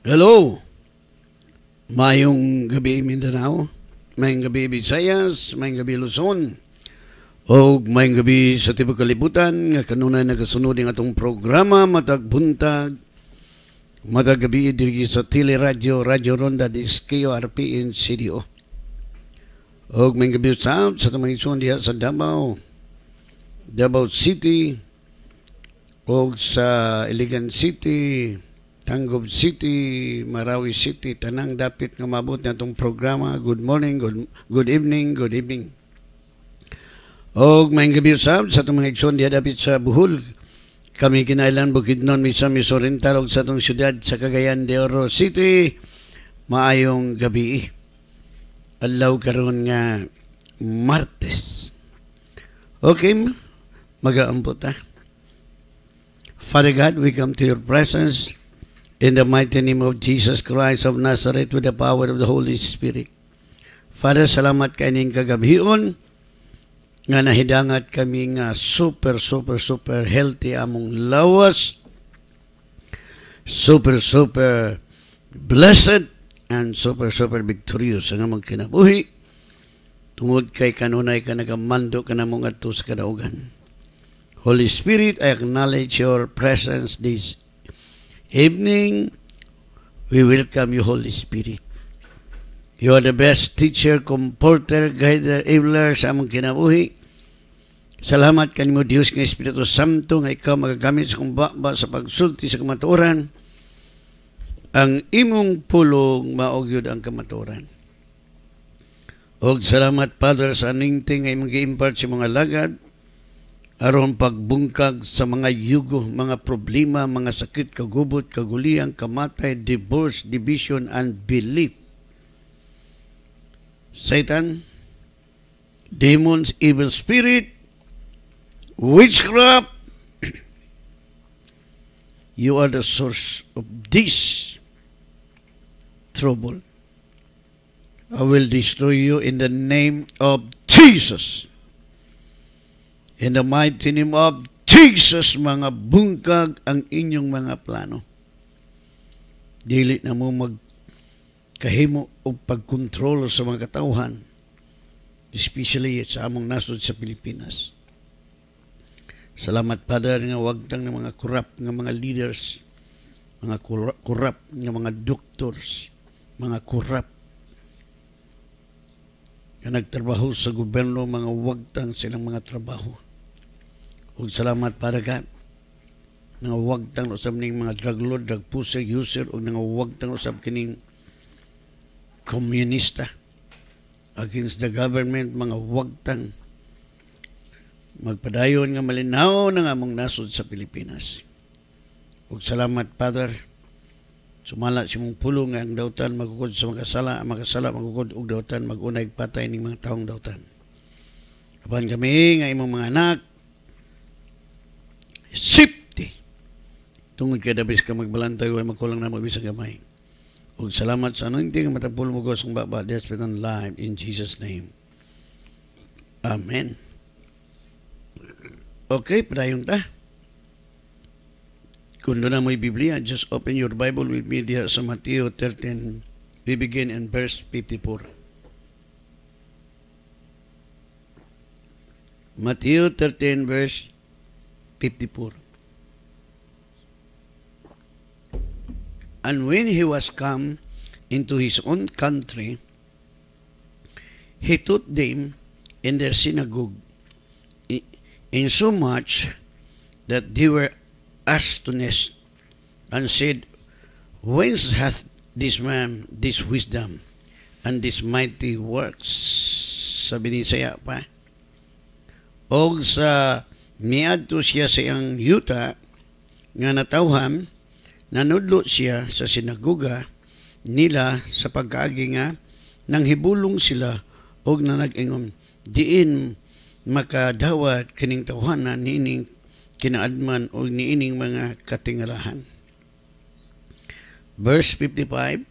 Hello! Mayong gabi Mindanao, mayong gabi Visayas, mayong gabi Luzon, o mayong gabi sa tibok kalibutan, nga kanunay nagasunod ng atong programa, matag buntag, matag diri sa Tile Radio, Radio Ronda, Diskeo, in CDO. O mayong gabi sa sa tamang isuon diha sa Davao, Davao City, o sa Iligan City, Tanggub City, Marawi City, tanang dapit nga mabot na itong programa. Good morning, good, good evening, good evening. Og may gabi usab sa itong mga eksyon diya dapit sa Buhol. Kami kinailan Bukidnon, Misa, Miss Oriental, og sa itong syudad sa Cagayan de Oro City. Maayong gabi. Alaw karon nga Martes. Okay, mag aambot ah. Father God, we come to your presence In the mighty name of Jesus Christ of Nazareth with the power of the Holy Spirit. Father, salamat ka kainin kagabion nga nahidangat kami nga super, super, super healthy among lawas. Super, super blessed and super, super victorious ang among kinabuhi. Tungod kay kanunay ka nagamando ka na mong ato sa kadaugan. Holy Spirit, I acknowledge your presence this evening, we welcome you, Holy Spirit. You are the best teacher, comforter, guide, enabler sa among kinabuhi. Salamat kanimo Dios nga Espiritu Santo nga ikaw magagamit sa kumbaba sa pagsulti sa kamatuoran. Ang imong pulong maogyod ang kamatuoran. Og salamat Father sa aning ting nga imong gi sa mga lagad aron pagbungkag sa mga yugo, mga problema, mga sakit, kagubot, kaguliyang, kamatay, divorce, division, and belief. Satan, demons, evil spirit, witchcraft, you are the source of this trouble. I will destroy you in the name of Jesus. In the mighty name of Jesus, mga bungkag ang inyong mga plano. Dili na mo magkahimo o pagkontrol sa mga katauhan, especially sa among nasod sa Pilipinas. Salamat, Father, nga wagtang ng mga corrupt ng mga leaders, mga corrupt ng mga doctors, mga corrupt na nagtrabaho sa gobyerno, mga wagtang silang mga trabaho ug salamat para ka nga tang usab ning mga drug lord, drug pusher, user ug nga tang usab kining komunista against the government mga tang magpadayon nga malinaw na among nasod sa Pilipinas. Ug salamat, Father. Sumala si mong pulong nga ang dautan magukod sa makasala, ang makasala magukod og dautan magunay patay ning mga taong dautan. Apan kami nga imong mga anak safety. Tungod kay bis ka magbalantay, huwag magkulang na mabisang gamay. O salamat sa anointing, matapul mo ko sa baba, desperate and life, in Jesus' name. Amen. Okay, padayon ta. Kung doon na mo'y Biblia, just open your Bible with me diha sa Matthew 13. We begin in verse 54. Matthew 13 verse 54. And when he was come into his own country, he taught them in their synagogue, in so much that they were astonished and said, Whence hath this man this wisdom and this mighty works? Sabi ni Saya pa. Og sa Miadto siya sa iyang yuta nga natawham nanudlo siya sa sinaguga nila sa pagkaagi nga nang hibulong sila og nanag-ingon diin makadawat kining tawhana nining kinaadman o niining mga katingalahan. Verse 55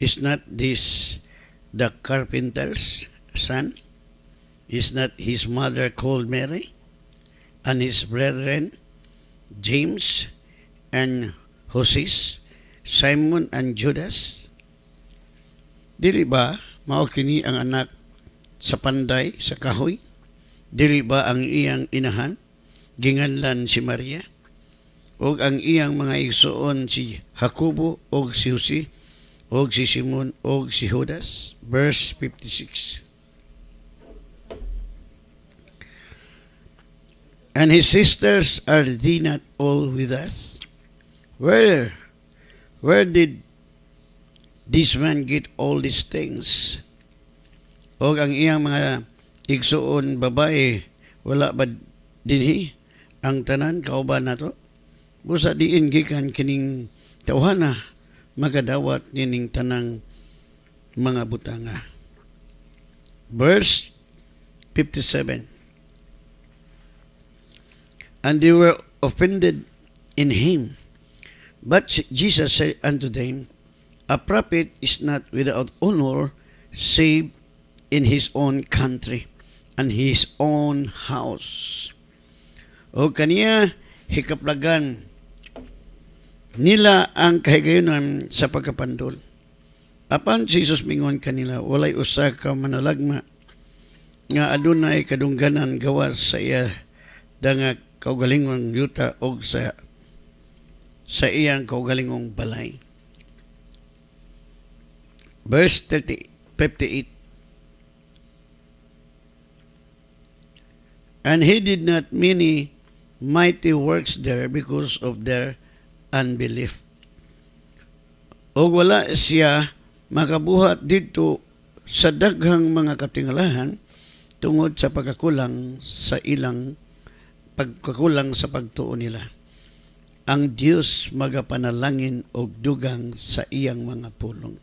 Is not this the carpenter's son? Is not his mother called Mary? And his brethren, James and Joses, Simon and Judas? Dili ba mao kini ang anak sa panday sa kahoy? Dili ba ang iyang inahan ginganlan si Maria? ug ang iyang mga igsoon si Jacobo ug si Jose ug si Simon ug si Judas verse 56 And his sisters, are they not all with us? Where, where did this man get all these things? O ang iyang mga igsuon babae, wala ba dinhi ang tanan kauban nato? Busa diin gikan kining tawhana magadawat nining tanang mga butanga. Verse 57 and they were offended in him. But Jesus said unto them, A prophet is not without honor, save in his own country and his own house. O kaniya hikaplagan nila ang kahigayunan sa pagkapandol. Apan si Jesus mingon kanila, walay usa ka manalagma nga adunay kadungganan gawas sa iya dangak kaugalingong yuta og sa sa iyang kaugalingong balay. Verse 30, 58 And he did not many mighty works there because of their unbelief. O wala siya makabuhat dito sa daghang mga katingalahan tungod sa pagkakulang sa ilang pagkakulang sa pagtuo nila. Ang Dios magapanalangin og dugang sa iyang mga pulong.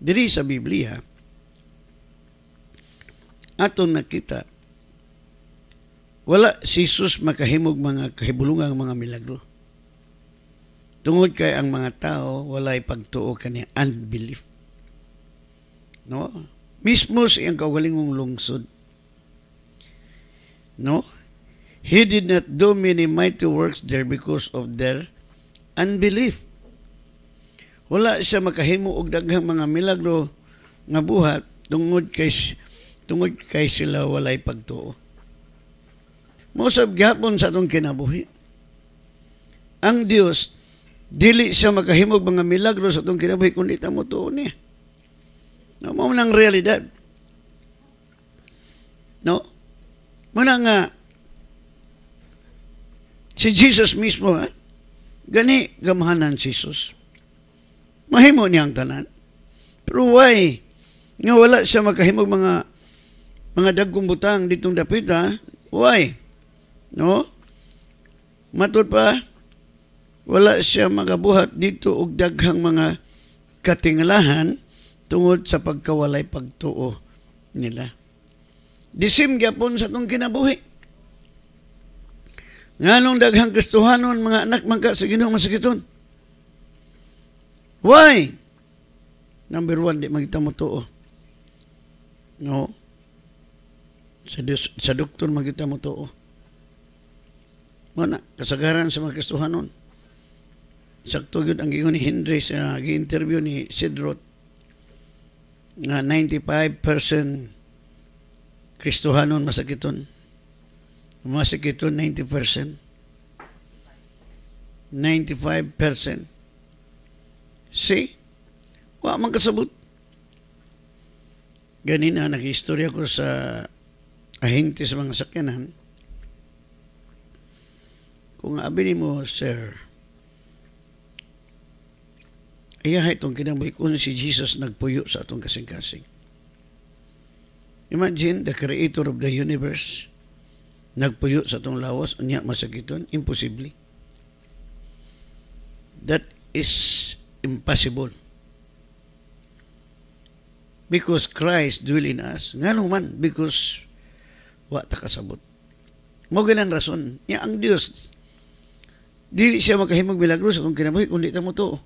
Diri sa Biblia, atong nakita wala si Jesus makahimog mga kahibulungang mga milagro. Tungod kay ang mga tao walay pagtuo kani unbelief. No? Mismo siyang kaugalingong lungsod. No? He did not do many mighty works there because of their unbelief. Wala siya makahimo og daghang mga milagro nga buhat tungod kay tungod kay sila walay pagtuo. Mosab gihapon sa atong kinabuhi. Ang Dios dili siya makahimog mga milagro sa atong kinabuhi kundi ta mo tuo niya. No, mo nang realidad. No. Muna nga Si Jesus mismo, ha? gani gamhanan si Jesus. Mahimo niya ang tanan. Pero why? Nga wala siya makahimog mga mga dagkong butang ditong dapit ha? Why? No? Matod pa, wala siya magabuhat dito og daghang mga katingalahan tungod sa pagkawalay pagtuo nila. Disim gyapon sa tong kinabuhi. Nga nung daghang kristuhanon, mga anak mangka sa ginoong masakiton. Why? Number one, di magita mo to. Oh. No. Sa, sa doktor magita mo to. Wala, oh. kasagaran sa mga kristuhanon. Sakto yun ang gingon ni Henry sa gi-interview ni Sidroth nga 95% kristuhanon masakiton. Masik ito 90%. 95%. See? Wa man kasabot. Ganina, nakihistorya ko sa ahente sa mga sakyanan. Kung abi mo, sir, ayahay itong kinabuhi ko si Jesus nagpuyo sa atong kasing-kasing. Imagine the creator of the universe nagpuyo sa tong lawas unya masakiton imposible that is impossible because Christ dwell in us ngano man because wa ta kasabot mo ganan rason nya ang Dios dili siya makahimog milagro sa kung kinabuhi kundi ta mo to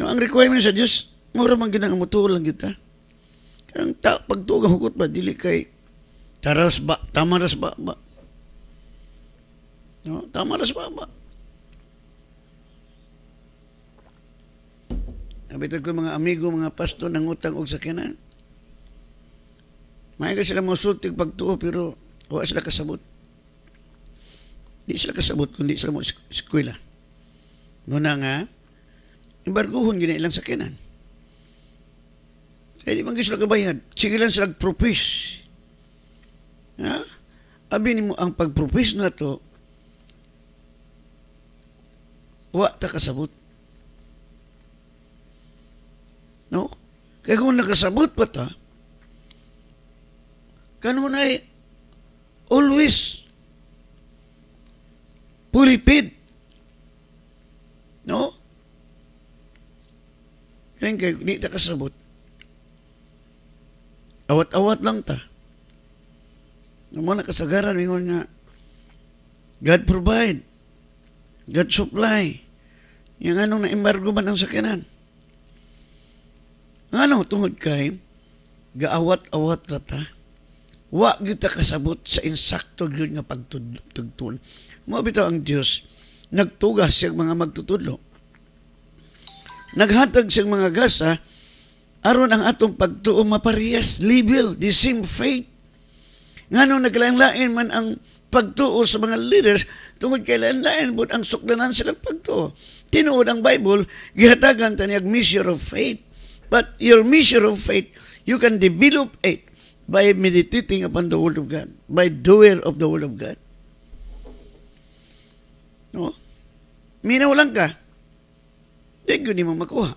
no ang requirement sa Dios mo ra man ginang mo to lang kita. ta ang ta pagtuo hukot ba dili kay Taras ba? Tamaras ba? ba? No? Tamaras ba? ba? Abitan ko mga amigo, mga pasto, ng utang og sakyanan. Maaga sila mga sultig pagtuo, pero wala sila kasabot. Di sila kasabot, kundi sila mo eskwela. Muna nga, embargohon yun ilang sakyanan. Kaya eh, di man sila kabayad. Sige lang sila propis. Ha? Abi mo ang pagprofess na to, wa ta kasabot. No? Kaya kung nakasabot pa ta, kanon ay eh, always pulipid. No? Kaya kaya di ta kasabot. Awat-awat lang ta. Ang mga kasagaran, ingon nga, God provide. God supply. Yung anong na-embargo man ang sakinan. Ano, tungod kay, gaawat-awat rata, wa kita kasabot sa insakto yun nga pagtugtun. Mo bitaw ang Dios nagtugas siya mga magtutudlo. Naghatag siya mga gasa aron ang atong pagtuo maparehas, label, the same faith. Ngano naglain-lain man ang pagtuo sa mga leaders tungod kay lain-lain bud ang sukdanan silang pagtuo. Tinuod ang Bible gihatagan taniyag measure of faith. But your measure of faith, you can develop it by meditating upon the Word of God, by doer of the Word of God. No? Minaw lang ka. Di ko di mo makuha.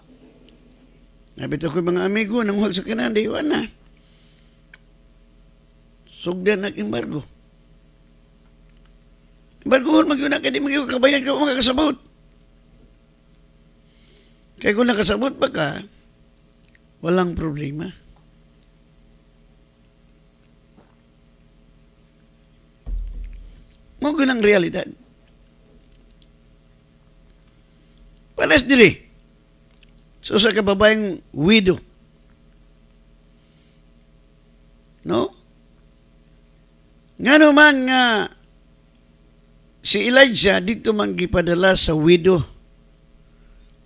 Nabito ko mga amigo, nang huwag sa kanan, di na sugdan ng embargo. Embargohon magyuna kay di magyud kabayan ka mga kasabot. Kay kung nakasabot ba ka, walang problema. Mo ang realidad. Pares diri. So sa kababayang widow. No? Ngano man nga si Elijah dito man gipadala sa widow.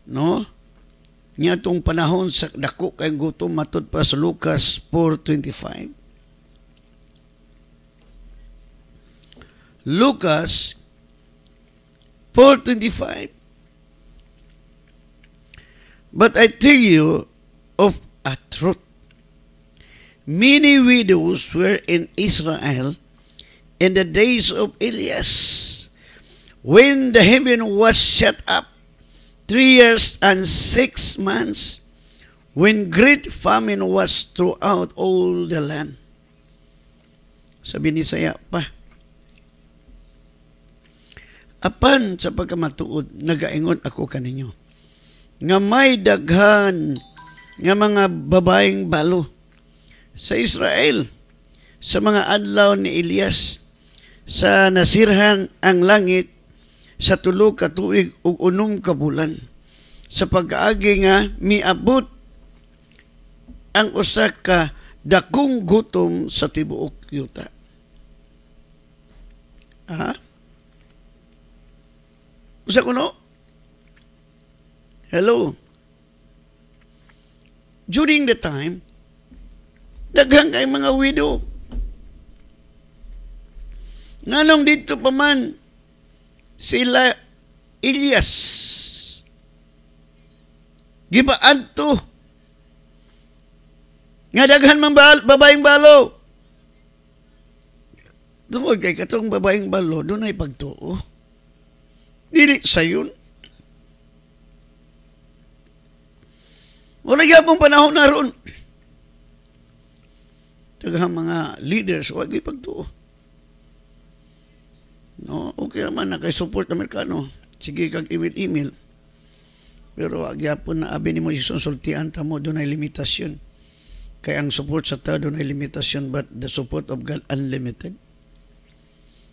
No? Niya tong panahon sa dako kay gutom matod pa sa Lucas 4:25. Lucas 4.25 But I tell you of a truth, many widows were in Israel in the days of Elias, when the heaven was shut up, three years and six months, when great famine was throughout all the land. Sa saya pa. Apan sa pagkamatuod, nagaingon ako kaninyo, nga may daghan nga mga babaeng balo sa Israel sa mga adlaw ni Elias sa nasirhan ang langit sa tulo ka tuig ug unom ka bulan sa pag-aagi nga miabot ang usa ka dakong gutom sa tibuok yuta ha usa kuno hello during the time daghang kay mga widow Nganong dito pa man sila Ilyas gibaadto nga daghan man babaeng balo tungod kay katong babaeng balo dunay pagtuo dili sayon wala gyapon panahon naron daghang mga leaders wa gyud pagtuo No, okay naman na kay support Amerikano. Sige kag email-email. Pero agyapon na abi nimo isun sultian ta mo dunay limitasyon. Kay ang support sa tao dunay limitasyon but the support of God unlimited.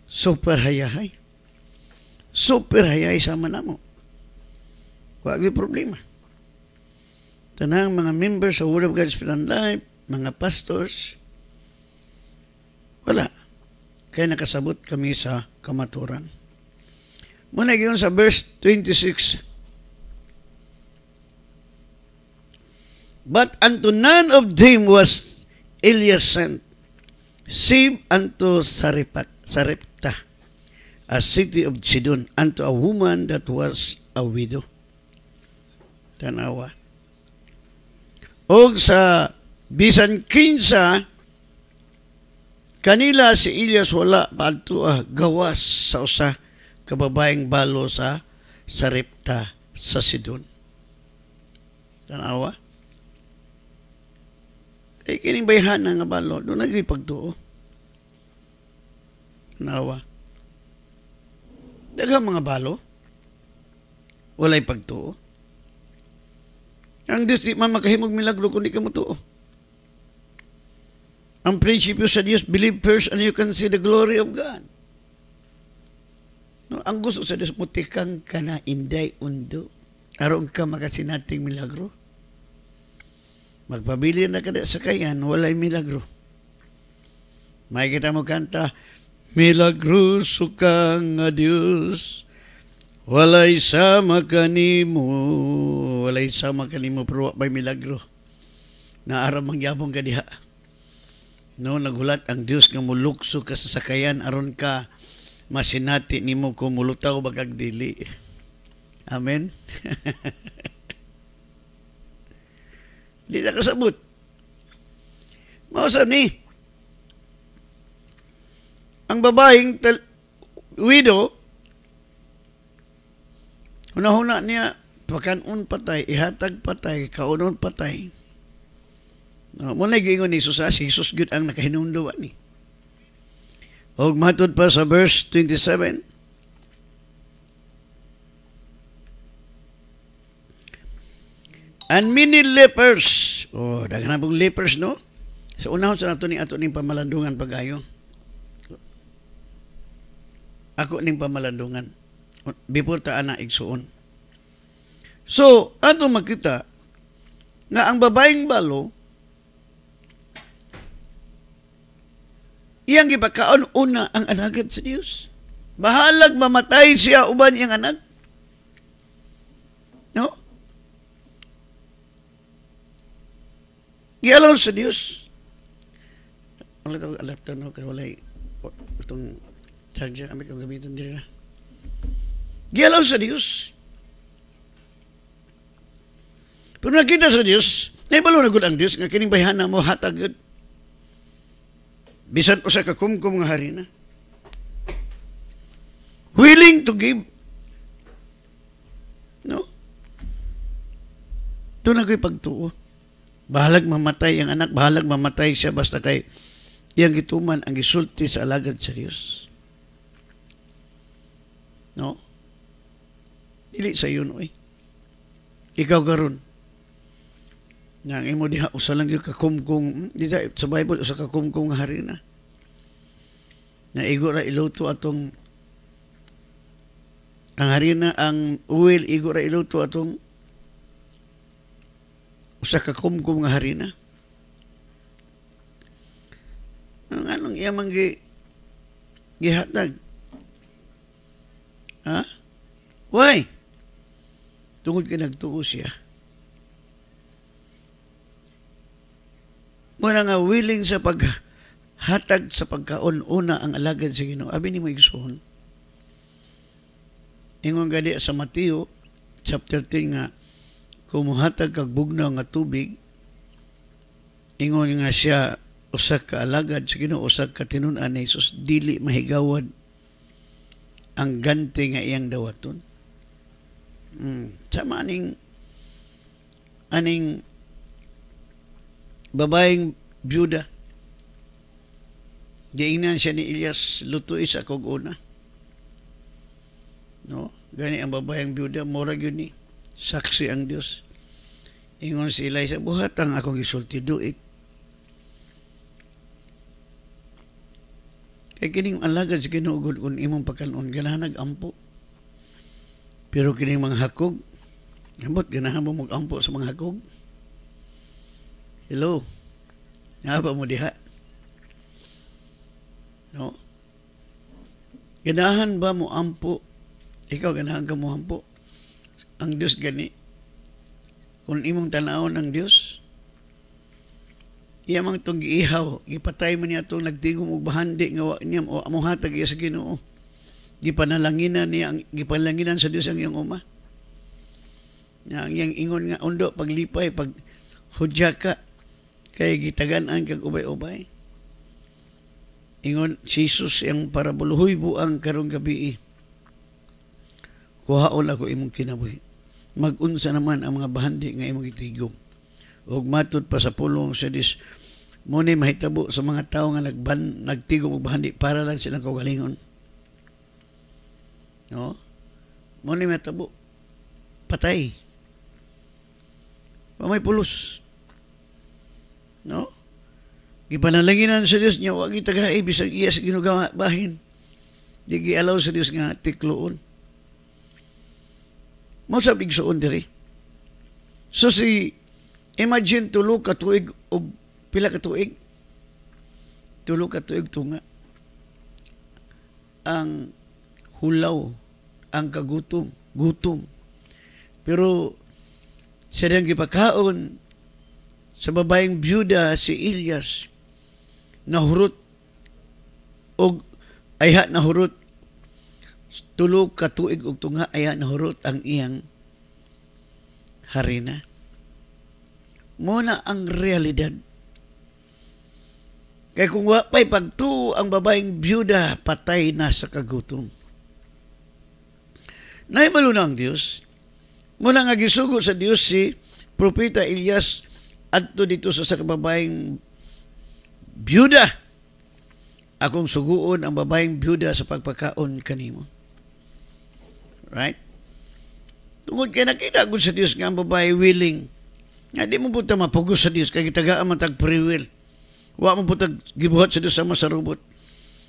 Super hayahay. Super hayahay sama namo. Wa gyud problema. Tanang mga members sa Word of God's Plan Life, mga pastors, wala kay nakasabot kami sa kamaturan. Muna yun sa verse 26. But unto none of them was Elias sent, save unto Saripat, Sarepta, a city of Sidon, unto a woman that was a widow. Tanawa. O sa bisan kinsa kanila si Elias wala paadto ah, gawas sa usa ka babaeng balo sa Sarepta sa Sidon. Tanawa. Kay eh, kining bayhana nga balo do nagay pagtuo. Tanawa. Daghang mga balo walay pagtuo. Ang Diyos di man makahimog milagro kung di ka mutuo. Ang prinsipyo sa Diyos, believe first and you can see the glory of God. No, ang gusto sa Diyos, mutikang ka na inday undo. Aroon ka makasinating milagro. Magpabili na ka sa kayan, walay milagro. May kita mo kanta, Milagro ka nga Diyos, walay sama kanimo, walay sama kanimo, pero may milagro. Naaramang yabong ka diha no naghulat ang Dios nga mulukso ka sa sakayan aron ka masinati nimo kung mulutaw bagag dili. Amen. Di na kasabot. Mao sa ni ang babaeng tal- widow una-una niya pakanon patay ihatag patay kaunon patay No, ah, muna giingon ni Jesus, ah, si Jesus gud ang nakahinumduan ni. Og matud pa sa verse 27. And many lepers. Oh, daghan pong lepers, no? So, unahon sa nato ni ato ning pamalandungan pagayo. Ako ning pamalandungan. Before ta ana igsuon. So, ato makita nga ang babaeng balo iyang gipakaon una ang anak sa Dios. Bahalag mamatay siya uban yang anak. No? Gialaw sa Dios. Wala tawag alap ka no, kaya wala itong charger kami kang gamitin din na. Gialaw sa Dios. Pero nakita sa Dios, naibalo na gud ang Dios nga kining bayhana mo hatagod bisan usa ka kumkum nga harina. willing to give no to na ko'y pagtuo bahalag mamatay ang anak bahalag mamatay siya basta kay iyang gituman ang gisulti sa alagad sa Dios no dili sa yun oy eh. ikaw karon nang imo diha usa lang yung kakumkong hmm, di sa, Bible usa kakumkong hari na nga igo ra iluto atong ang harina ang oil igo ra iluto atong usa kakumkong nga harina ang anong iya man gi gihatag ha why tungod kay nagtuo siya Muna nga willing sa paghatag sa pagkaon-una ang alagad sa Ginoo. Abi ni mo igsoon. Ingon gani sa Mateo chapter 10 nga kumuhatag kag bugna nga tubig ingon nga siya usa ka alagad sa Ginoo usa ka tinun-an ni Jesus dili mahigawad ang ganti nga iyang dawaton. Mm. Sama aning aning babaeng byuda. Giingnan siya ni Elias, lutuis akog una. No? Gani ang babaeng byuda, mora yun ni. Saksi ang Dios. Ingon si Eliza, buhat ang akong gisulti duik. Kay kining alagad sa ginuugod kun imong pagkanon ganahan ampo. Pero kining mga hakog, ambot ganahan mo mag sa mga hakog. Hello. Naba mo diha. No. Ganahan ba mo ampo? Ikaw ganahan ka mo ampo. Ang Dios gani. Kung imong tanawon ang Dios, iya mang tong giihaw, gipatay mo niya tong nagtigom og bahandi nga wa niya o among hatag iya sa Ginoo. Gipanalanginan niya ang gipanalanginan sa Dios ang iyang uma. Nga ang iyang ingon nga undo paglipay pag hudya ka kay gitagan ang kag ubay-ubay. Ingon si Jesus ang parabol buang karong gabi. Eh. Kuhaon ako imong kinabuhi. Magunsa naman ang mga bahandi nga imong gitigom. Ug matud pa sa pulong sa dis mo ni mahitabo sa mga tao nga nagban nagtigom og bahandi para lang silang kaugalingon. No? Mo ni mahitabo patay. Mamay pulos No? Gipanalanginan sa Dios niya, wag itagay, bisag iya sa ginugawa bahin. Di gialaw sa Dios nga tikloon. Mao sa bigsuon diri. So si imagine tulo ka tuig og pila ka tuig? Tulo ka tuig tunga. Ang hulaw, ang kagutom, gutom. Pero sa diyang gipakaon, sa babaeng byuda si Ilyas nahurot og ayha nahurot tulog ka tuig og tunga ayha nahurot ang iyang harina muna ang realidad kay kung wapay pagtuo ang babaeng byuda patay na sa kagutom Naibalo na ang Dios. Muna nga gisugo sa Dios si Propeta Elias adto dito sa sa babaeng byuda akong suguon ang babaeng byuda sa pagpakaon kanimo right tungod kay nakita gud sa Dios nga ang babae willing nga di mo buta mapugos sa Dios kay gitagaan man tag free will wa mo buta gibuhat sa Dios sama sa robot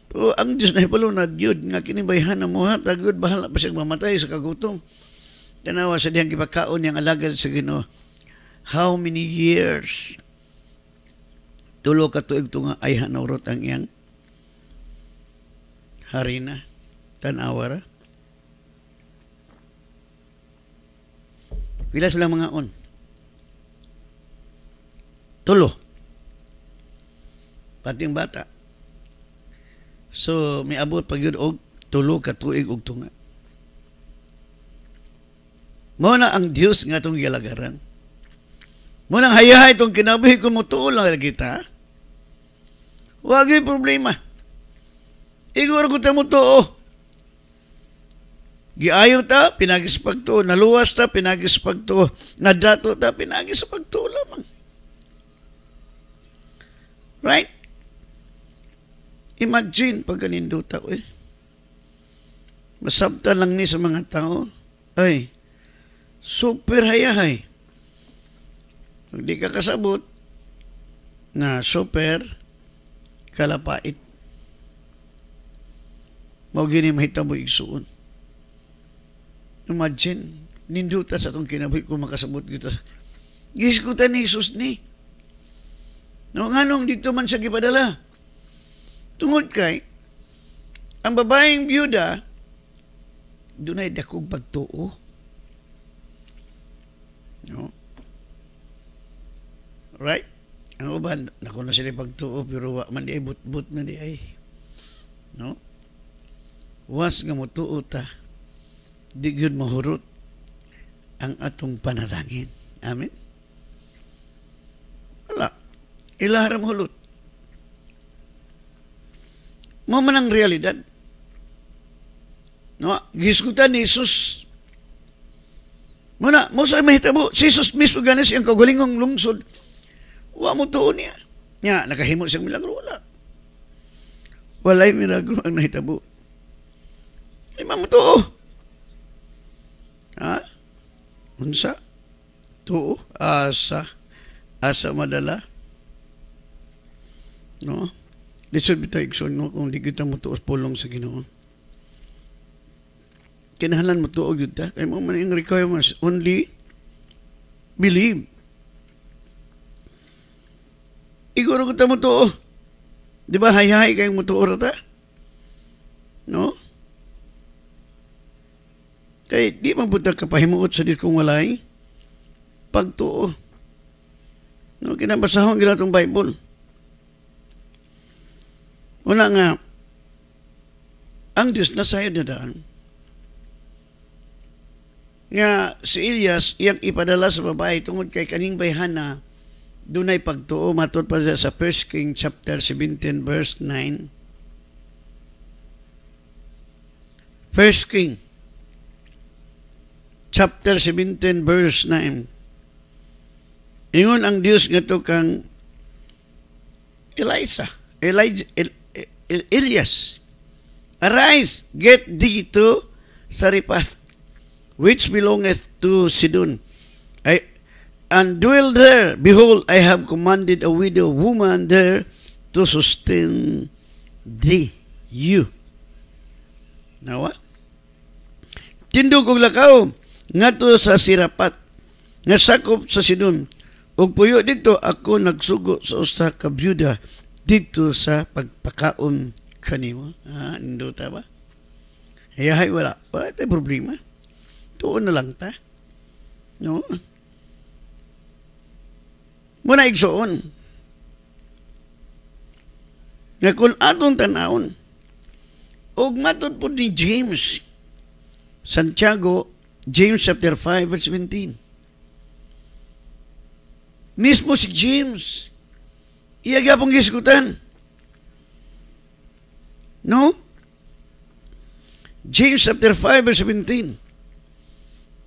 pero ang Dios na hipalunad yun nga kinibayhan na mo hatag yun bahala pa siyang mamatay sa kagutom tanawa sa diyang gipakaon niyang alagad sa Ginoo how many years tulo ka tuig tunga ay hanurot ang iyang harina na tanawa ra pila sila mga on tulo pati ang bata so may abot pag yun og tulo ka tuig og tunga mao na ang Dios nga atong gilagaran Munang hayahay itong kinabuhi mo mutuol lang kita. Huwag yung problema. Igor ko tayo mutuo. Giayo ta, pinagis pagtuo. Naluwas ta, pinagis pagtuo. Nadato ta, pinagis pagtuo lamang. Right? Imagine pag kaninduta ko eh. Masabta lang ni sa mga tao. Ay, super hayahay. Pag ka kasabot na super kalapait, mao gini mahitabo igsuon. Imagine, ninduta sa itong kinabuhi kung makasabot kita. Giskutan ni Jesus ni. No, nga nung dito man siya gipadala. Tungod kay, ang babaeng byuda, doon ay dakog pagtuo. No? Right? Ang uban, nako na sila pagtuo pero wa man di ay butbut but na di ay. No? Was nga mo tuo ta, di gud mahurot ang atong panalangin. Amen? Wala. Ilaharam hulot. Mo man ang realidad. No, giskutan ni Jesus. Muna, mo sa mahitabo, si Jesus mismo ganis ang kagulingong lungsod Wa mo tuon niya. Nya, nakahimo siyang milagro. Wala. Walay milagro ang nahitabo. Ay, mo tuo. Ha? Unsa? Tuo? Asa? Asa madala? No? Lisod bitaw igsoon no kung di kita mo tuos pulong sa Ginoo. Kinahalan mo tuog yun ta. Kaya mo man yung requirements. Only believe. Iguro ko ta mo to. Di ba hayahay kayong mutuor ta? No? Kay di man pud kapahimuot sa kung walay pagtuo. No kinabasahon gila tong Bible. Una nga ang Dios na sayo na daan nga si Elias iyang ipadala sa babae tungod kay kaning bayhana dunay pagtuo matod pa sa 1 King chapter 17 verse 9 1 King chapter 17 verse 9 Ingon ang Dios ngadto kang Elisa Elijah El, El, Elias Arise get thee to Sariphath which belongeth to Sidon I and dwell there. Behold, I have commanded a widow woman there to sustain thee, you. Nawa? Tindog og lakaw ngadto sa sirapat nga sakop sa sidon ug puyo dito ako nagsugo sa usa ka byuda dito sa pagpakaon kanimo. ha indo ta ba? Ayahay, wala. Wala tay problema. Tuon na lang ta. No? Muna igsuon. Nga kung atong tanahon, og matod po ni James, Santiago, James chapter 5, verse 17. Mismo si James, iya gapong gisgutan. No? James chapter 5, verse 17.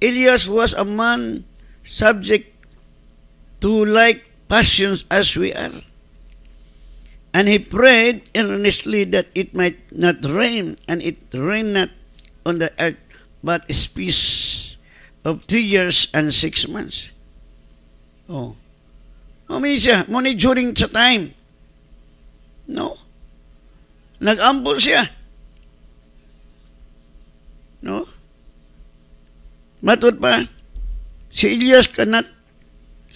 Elias was a man subject to like passions as we are. And he prayed earnestly that it might not rain, and it rained not on the earth, but a space of three years and six months. Oh. Mamili siya, ngunit during sa time. No? nag siya. No? Matod pa, si Elias cannot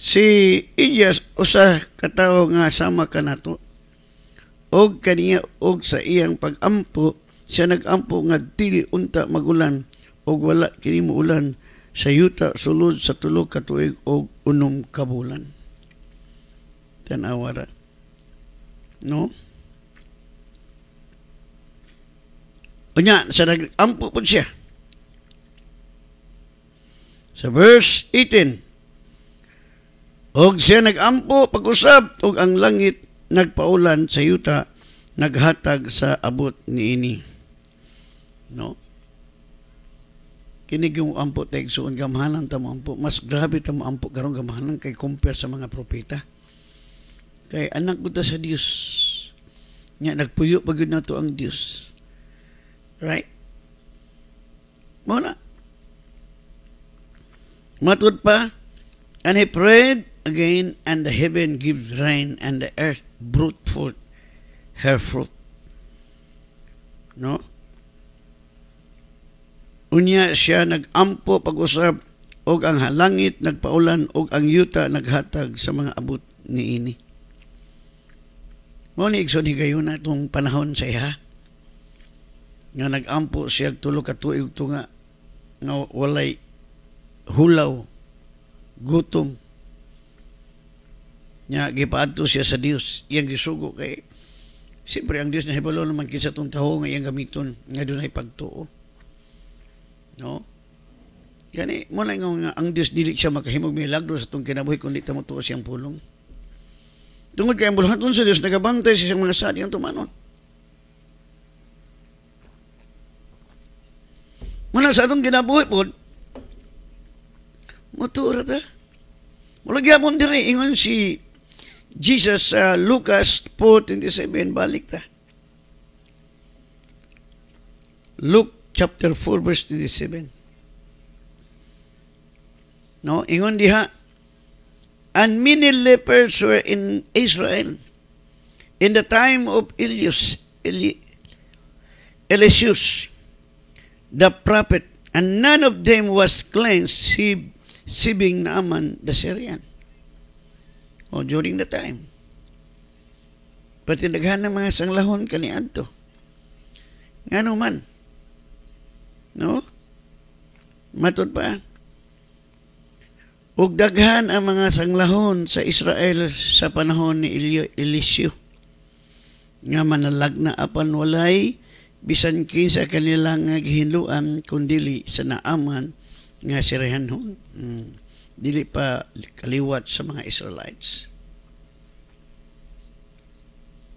Si Ilyas usa katao nga sama kanato og kaniya og sa iyang pagampo siya nagampo nga dili unta magulan og wala kini ulan sa yuta sulod sa tulo ka tuig og unom ka bulan. Tanawa No? Unya, sa nag-ampo po siya. Sa verse 18, Og siya nagampo pag-usab og ang langit nagpaulan sa yuta naghatag sa abot ni ini. No? Kinig yung ampo ta igsuon gamhanan ta mo ampo. Mas grabe ta mo ampo karon gamhanan kay compare sa mga propeta. Kay anak ko ta sa Dios. Nya nagpuyo pagud nato ang Dios. Right? Mo na. Matud pa, and he prayed again, and the heaven gives rain, and the earth brought forth her fruit. No? Unya siya nagampo pag usap og ang halangit nagpaulan og ang yuta naghatag sa mga abot niini. Mao ni igsoon ni gayon na itong panahon sa iha nga nagampo siya tulo ka tuig tunga nga walay hulaw gutom nya gipaadto siya sa Dios iyang gisugo kay siyempre ang Dios na nahibalo naman kinsa tong taho nga iyang gamiton nga dunay pagtuo no gani mo lang nga ang Dios dili siya makahimog milagro sa tong kinabuhi kun kundi tamo tuo siyang pulong tungod kay ang bulahaton sa Dios nagabantay siya mga sadi ang tumanon Muna sa atong ginabuhi po, mutura ta. Mula gyapon diri ingon si Jesus, uh, Lucas po, 27, balik ta. Luke chapter 4 verse 27. No, ingon diha, And many lepers were in Israel in the time of Elius, Eli, the prophet, and none of them was cleansed, save, saving Naaman the Syrian o during the time. Pati daghan ng mga sanglahon kani kaniadto. Ngano man. No? Matod pa. Ug daghan ang mga sanglahon sa Israel sa panahon ni Eliseo nga manalag na apan walay bisan kinsa kanila nga gihinluan kundili sa naaman nga sirehanhon. Hmm dili pa kaliwat sa mga Israelites.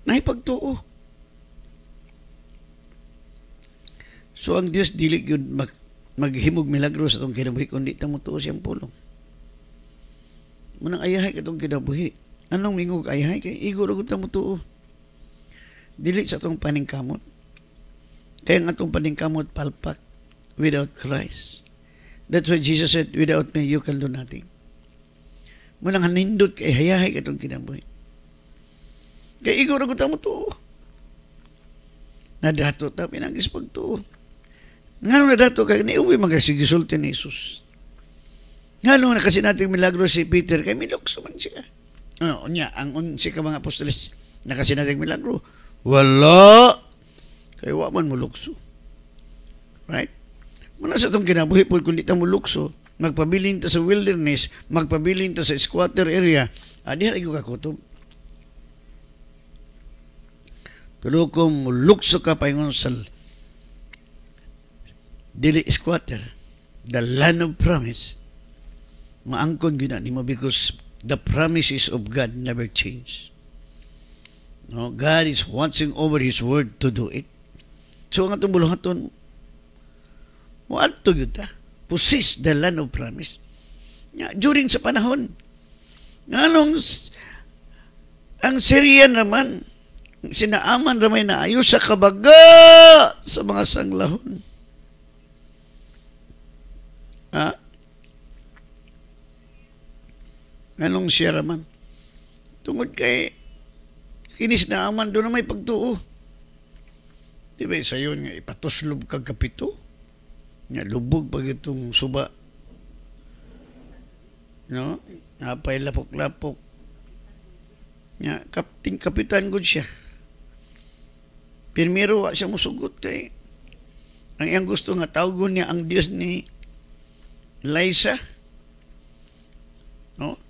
Nahipagtuo. So ang Dios dili gyud mag maghimog milagro sa atong kinabuhi kundi ta mutuo siyang pulong. Munang ayahay katong kinabuhi. Anong mingog ayahay kay igor ug ta mutuo. Dili sa atong paningkamot. Kaya nga atong paningkamot palpak without Christ. That's why Jesus said, without me, you can do nothing. Munang hanindot kay hayahay katong kinabuhi. Kaya ikaw na mo to. Nadato ta, pinagis pag to. Nga nung nadato ka, niuwi mga sigisulti ni Jesus. Nga nung kasi natin milagro si Peter, kay milokso man siya. Ano, niya, ang unsi ka mga apostolis, na kasi natin milagro. Wala! Kaya waman mo lukso. Right? Muna sa itong kinabuhi po, kundi ta mo lukso, magpabilin ta sa wilderness, magpabiling ta sa squatter area, adi ah, ko kakutob. Pero kung lukso ka pa paingon sa dili squatter, the land of promise, maangkon gina ni mo because the promises of God never change. No, God is watching over His word to do it. So ang atong buluhaton, Muadto gyud ta. Possess the land of promise. Nga, during sa panahon. Nganong ang Syrian naman, sinaaman ramay na ayo sa kabaga sa mga sanglahon. Ha? Anong siya raman? Tungod kay kinis na aman doon na may pagtuo. Di ba, sa yun nga, ipatuslob kag kapito nya lubog pag itong suba. No? Napay lapok-lapok. nya kapting kapitan gud siya. Pirmiro wa siya musugot kay ang iyang gusto nga tawgon niya ang Dios ni Liza. No?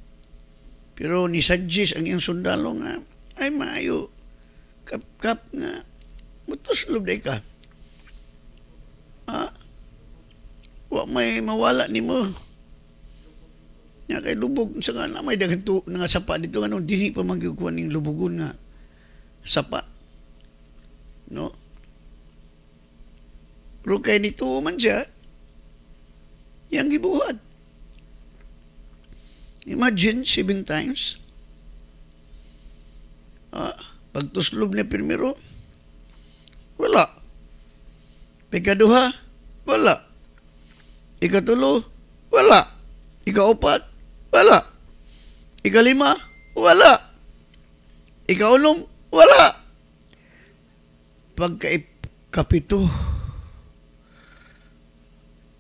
Pero ni Sadjis ang iyang sundalo nga ay maayo kap-kap nga mutos lubday Ah, wa may mawala ni mo nya kay lubog sa nga na may daganto nga sapa dito ngano dili pa magyugkuan ning lubugon nga sapa no pero kay nito man siya yang gibuhat imagine seven times ah, pagtuslob na primero wala pagkaduha wala Ikatulo, wala. Ikaapat, wala. Ikalima, wala. Ikaulong, wala. Pagkaipito,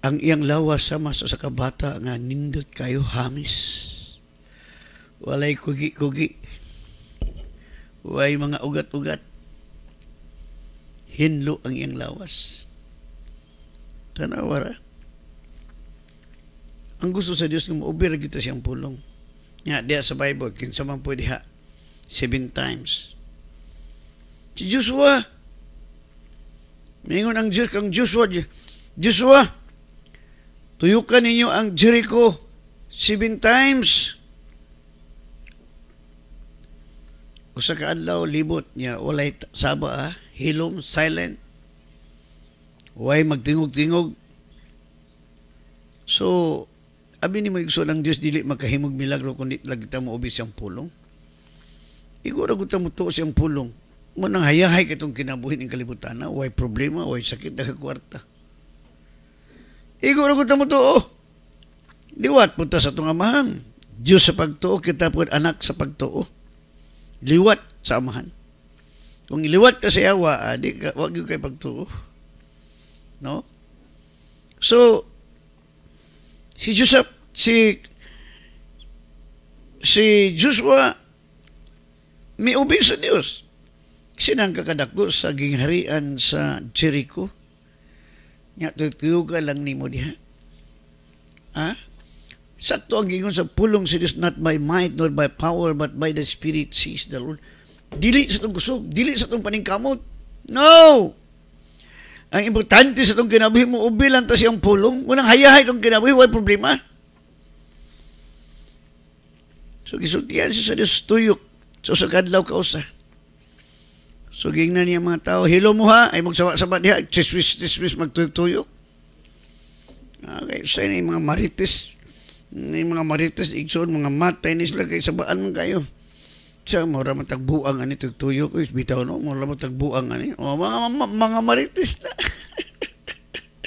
ang iyang lawas sama sa kabata nga nindot kayo hamis. Walay kugi-kugi. Walay mga ugat-ugat. Hinlo ang iyang lawas. Tanawara. Ang gusto sa Dios nga maubira kita siyang pulong. Nga diha sa Bible kinsa man pwede ha seven times. Si Joshua Mingon ang Diyos ang Joshua Joshua tuyukan ninyo ang Jericho seven times. Usa ka adlaw libot niya walay saba ah, hilom silent. Way magtingog-tingog. So Abi ni mo igsoon lang Dios dili makahimog milagro kundi lagita mo ubi siyang pulong. Igura guta mo to siyang pulong. Mo nang hayahay kitong kinabuhi ng kalibutan na way problema, way sakit na kwarta. Igura guta mo to. Liwat punta sa tong amahan. Dios sa pagtuo kita pud anak sa pagtuo. Liwat sa amahan. Kung iliwat ka sa yawa, adi ah, ka, wag yung kay pagtuo. No? So, si Joseph, si si Joshua may ubing sa Dios. nang kakadako sa gingharian sa Jericho. Nya tutuyuga lang nimo diha. Ha? Sakto ang gingon sa pulong si Dios not by might nor by power but by the Spirit says the Lord. Dili sa tong kusog, dili sa tong paningkamot. No! Ang importante sa itong kinabuhi mo, ubilan ta siyang pulong. Unang hayahay itong kinabuhi, wala problema. So, gisultihan siya sa Diyos tuyok. So, sa kadlaw kausa. So, gingnan niya mga tao, hilo mo ha, ay magsawa-sawa niya, chismis, chismis, magtutuyok. Okay, sa so, mga marites, yung mga marites, igsoon, mga matay ni sila, kay sabaan mo kayo. Siya, mura matagbuang ani, tagtuyo ko, bitaw no, mura matagbuang ani. O, mga, mga, mga maritis na.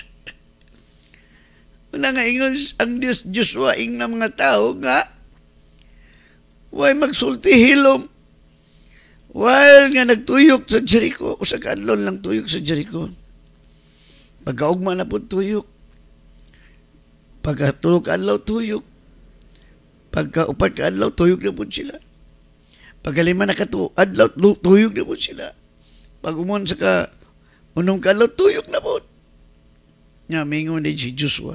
Wala nga ingon ang Dios Joshua ing na mga tao nga way magsulti hilom. While nga nagtuyok sa Jericho, usa ka adlon lang tuyok sa Jericho. Pagkaugma na po tuyok. Pagkatulog adlaw tuyok. Pagkaupat ka adlaw tuyok na po sila. Pagalima na kato, adlaw, tuyog na po sila. Pag umon sa ka, unong kalaw, tuyog na po. Nga, mingon din si Joshua.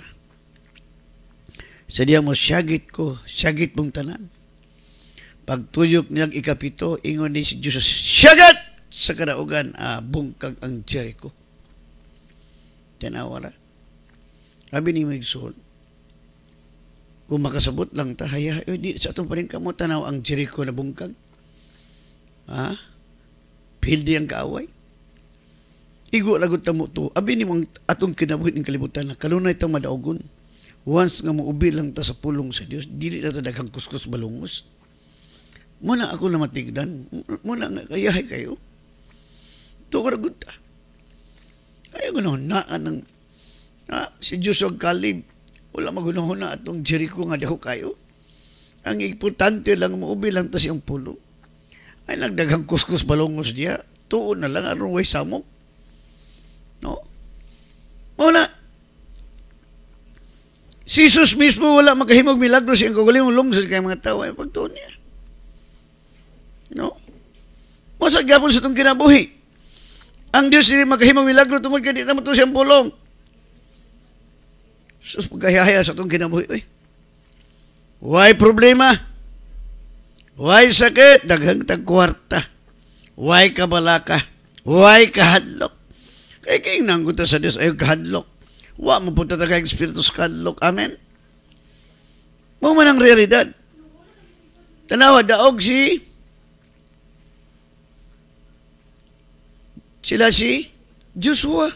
Sa diya mo, syagit ko, syagit mong tanan. Pag tuyog niyang ikapito, ingon din si Joshua, syagat! Sa kadaugan, ah, bungkag ang Jericho. Tinawala. Sabi ni Magsoon, kung makasabot lang ta, haya, di, sa atong paling kamo, tanaw ang Jericho na bungkag. Ha? Pildi ang kaaway. Igo lagot tamo to. Abi ni mang atong kinabuhi ng kalibutan na kalunay tang madaogon. Once nga mo ubilang ta sa pulong sa Dios, dili na ta daghang kuskus balungos. Muna ako na matigdan. Muna nga kayahay kayo. Tukar agad ta. Ayaw ganun, na ng ah, si Diyos ang kalib. Wala magunahon na atong Jericho nga daw kayo. Ang importante lang mo ubilang ta siyang pulong. Ay nagdagang kuskus balongos diya. Tuon na lang aron way samok. No? Muna, si Jesus mismo wala makahimog milagro siya ang kagalimong lungsod kay mga tao ay pagtuon niya. No? Masa gapon sa itong kinabuhi. Ang Diyos hindi makahimang milagro tungod kay di naman ito siyang pulong. Sus, pagkahihaya sa itong kinabuhi. Uy, why problema? Why sakit? Daghang tagkwarta. Why kabalaka? Why kahadlok? Kay king nang sa Dios ay kahadlok. Wa mo punta ta kay Espiritu sa kahadlok. Amen. Mo man ang realidad. Tanawa daog si sila si Joshua.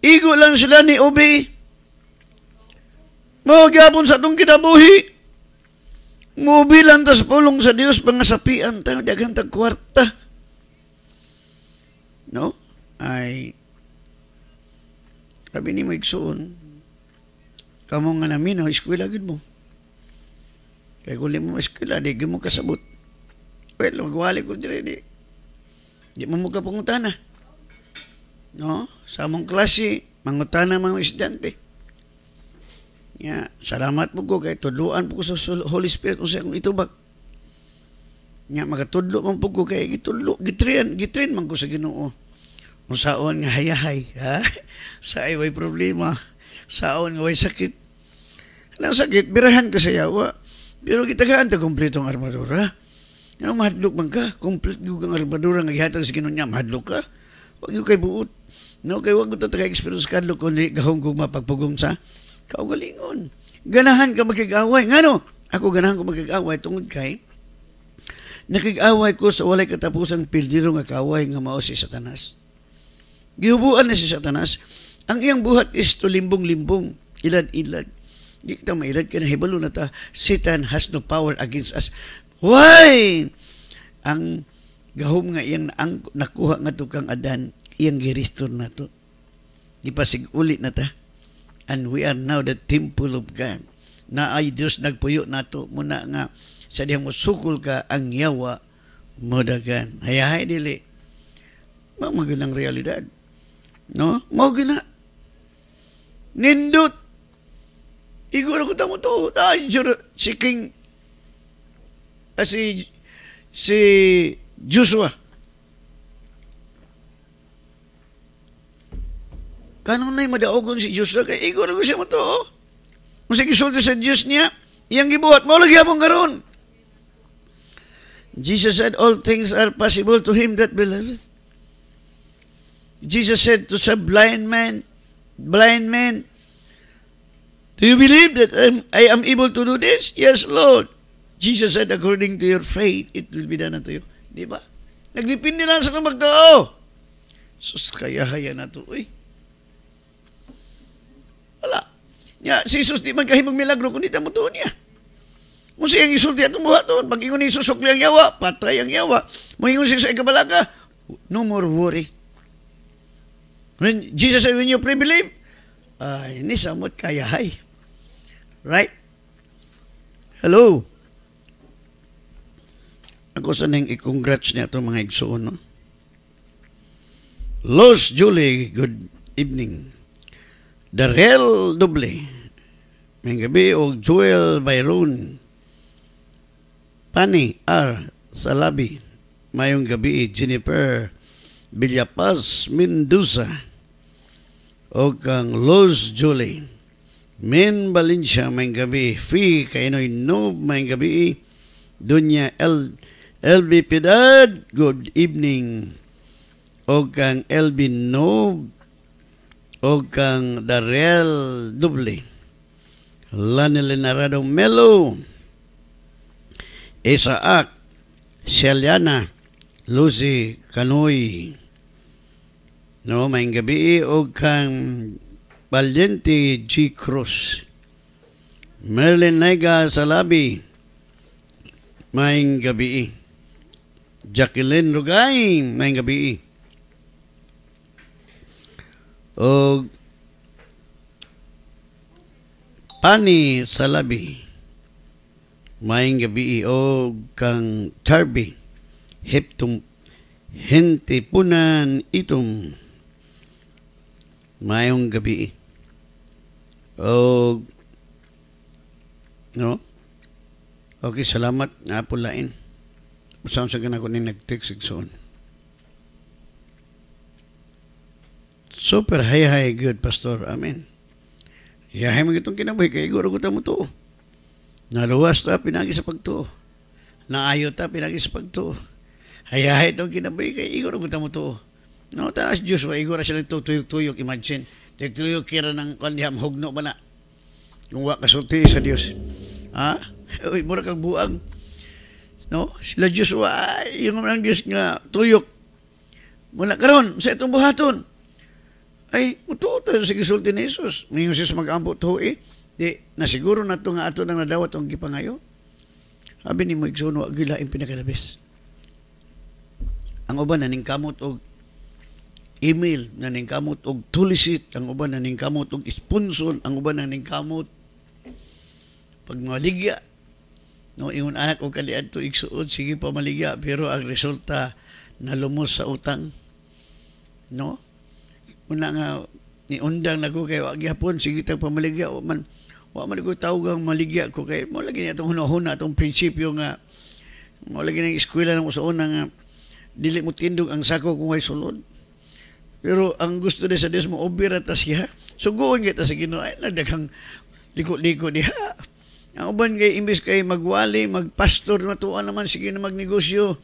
Igo lang sila ni Obi. Mga gabon sa itong kinabuhi. Mubilan tas pulong sa Dios pangasapian ta daghan tag kwarta. No? Ay Sabi ni mo igsuon. Kamo nga namin no eskwela gid mo. Kay kung mo eskwela di mo kasabot. Well, magwali ko diri di. Di mo mga pangutana. Ah. No? Sa among klase, mangutana mga estudyante. Nga, salamat po ko kay tuduan po ko sa Holy Spirit unsa ito itubag. Nga magatudlo man po ko kay gitudlo, gitrain, gitrain man ko sa Ginoo. Unsaon nga hayahay, ha? Sa ay problema, saon nga way sakit. Kanang sakit birahan ka sa yawa. Pero kita gitagaan ta kompletong armadura. Nga mahadlok man ka, complete gyud ang armadura nga gihatag sa Ginoo niya, mahadlok ka. Wag gyud kay buot. No, kay wag ko ta taga-experience kadlok kundi gahong kong mapagpugong sa Kaugalingon. Ganahan ka magkagaway. Ngano? Ako ganahan ko magkagaway tungod kay nakikaway ko sa walay katapusang pildiro nga kaway nga mao si Satanas. Gihubuan na si Satanas. Ang iyang buhat is to limbong-limbong, ilad-ilad. Di kita mailad ka na hibalo na ta. Satan has no power against us. Why? Ang gahom nga iyang nakuha nga tukang adan, iyang giristor na to. Di pa sigulit na ta and we are now the temple of God. Na ay Dios nagpuyo nato muna nga sa dihang musukol ka ang yawa mo dagan. Hayahay dili. ang realidad. No? Mao gina. Nindot. Iguro ko tamo to. Danger si King. Ah, si, si Joshua. kanunay madaogon si Diyos na kay igo na siya mo to. Oh. Kung sa sa Diyos niya, iyang gibuhat mo, lagi abong karon. Jesus said, all things are possible to him that believeth. Jesus said to some blind man, blind man, do you believe that I'm, I am able to do this? Yes, Lord. Jesus said, according to your faith, it will be done unto you. Di ba? Nagdipindi lang sa itong magtao. Sus, kaya-haya na ito eh. Nya, si Jesus di man kahimog milagro, kundi tamo to niya. Kung siyang isulti at tumuha to, pag ingon ni susukli ang yawa, patay ang yawa, mayingon siya sa ikabalaga, no more worry. When Jesus said, when you pray, believe, ay, ni samot hay. Right? Hello? Ako sa nang i-congrats niya itong mga igsoon, no? Los Julie, good evening. Darrell Doble, may gabi o Joel Byron, Pani R. Salabi, mayong gabi Jennifer Villapaz Mendoza, o kang Luz Julie, Min Valencia, may gabi Fi Kainoy Noob, may gabi Dunya El LB Pidad, good evening. O kang LB Noob, o kang Dariel Duble, Lani Linarado Melo, Isaac Sheliana, Lucy Kanoy, no, may gabi o kang Valiente G. Cruz, Merlin Nega Salabi, may gabi Jacqueline Rugay, may gabi o pani sa labi maayong gabi o kang charbi heptum punan itum mayong gabi o no okay salamat nga lain Saan sa ganako ni nag-text igsoon. Super hayhay good, Pastor. Amen. Yahay mo itong kinabuhi, kaya iguro ko mo to. Naluwas ta, pinagi sa pagtuo. Naayo ta, pinagi sa pagtuo. Hayahay itong kinabuhi, kay iguro ko mo to. No, tanas Diyos, igura sila tutuyok-tuyok, imagine. Tutuyok kira ng kandiyam, hugno ba na? Kung wakasulti sa Diyos. Ha? Uy, mura kang buang. No? Sila Diyos, wa, yung mga Diyos nga, tuyok. Muna karon sa itong buhaton. Ay, utuo tayo sa gisulti ni Jesus. Ngayon sis mag-ambot ho eh. Di, nasiguro na ito nga ato nang nadawat ang gipangayo. Sabi ni mo, igsuno, agilain pinakalabis. Ang uban na ningkamot og email, na ningkamot og tulisit, ang uban na ningkamot og sponsor, ang uban na ningkamot pag maligya. No, ingon anak og to igsuod, sige pa maligya, pero ang resulta nalumos sa utang. No? una nga niundang nako kay wa gyapon sige ta pamaligya wa man wa man ko tawgang maligya ko kay mo lagi ni atong hunahuna atong prinsipyo nga mo lagi nang eskwela nang usaon nga dili mo tindog ang sako kung ay sulod pero ang gusto ni sa Dios mo obira ta siya sugoon gyud ta sa Ginoo ay nadaghang liko-liko diha ang uban kay imbes kay magwali, magpastor na tuwa ano naman sige na magnegosyo.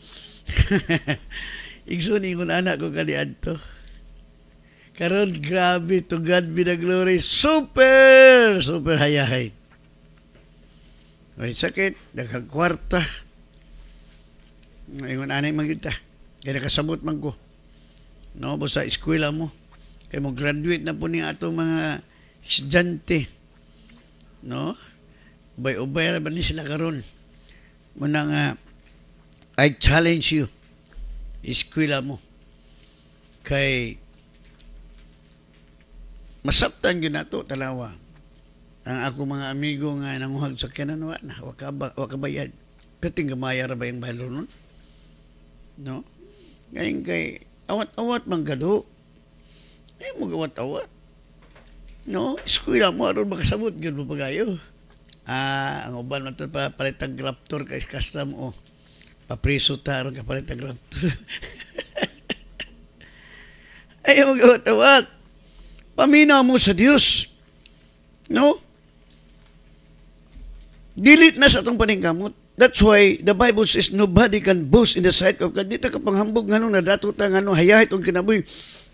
Igsunin ko na anak ko kali adto. Karon grabe to God be the glory. Super! Super hayahay. May sakit, daghang kwarta. Ngayon anay magita. Kaya nakasabot man ko. No, sa eskwela mo. Kaya mo graduate na po niya ato mga estudyante. No? Ubay-ubay ra ba ni sila karon? Muna nga, I challenge you. Eskwela mo. Kay Masaptan gyud nato talawa. Ang ako mga amigo nga nanguhag sa na, wa Ka wakaba wakabayad. Piting gamayar ba yung balo nun? No? Ngayon kay awat-awat man gado. Ay eh, mo awat No, eskwela mo aron makasabot gyud mo pagayo. Ah, ang uban man pa palitag raptor kay custom o. Oh. Papriso ta aron ka palitag raptor. Ay mo awat Pamina mo sa Dios. No? Dilit na sa atong paningkamot. That's why the Bible says nobody can boast in the sight of God. Dito ka panghambog nga nung nadatuta nga nung hayahit ang kinabuhi.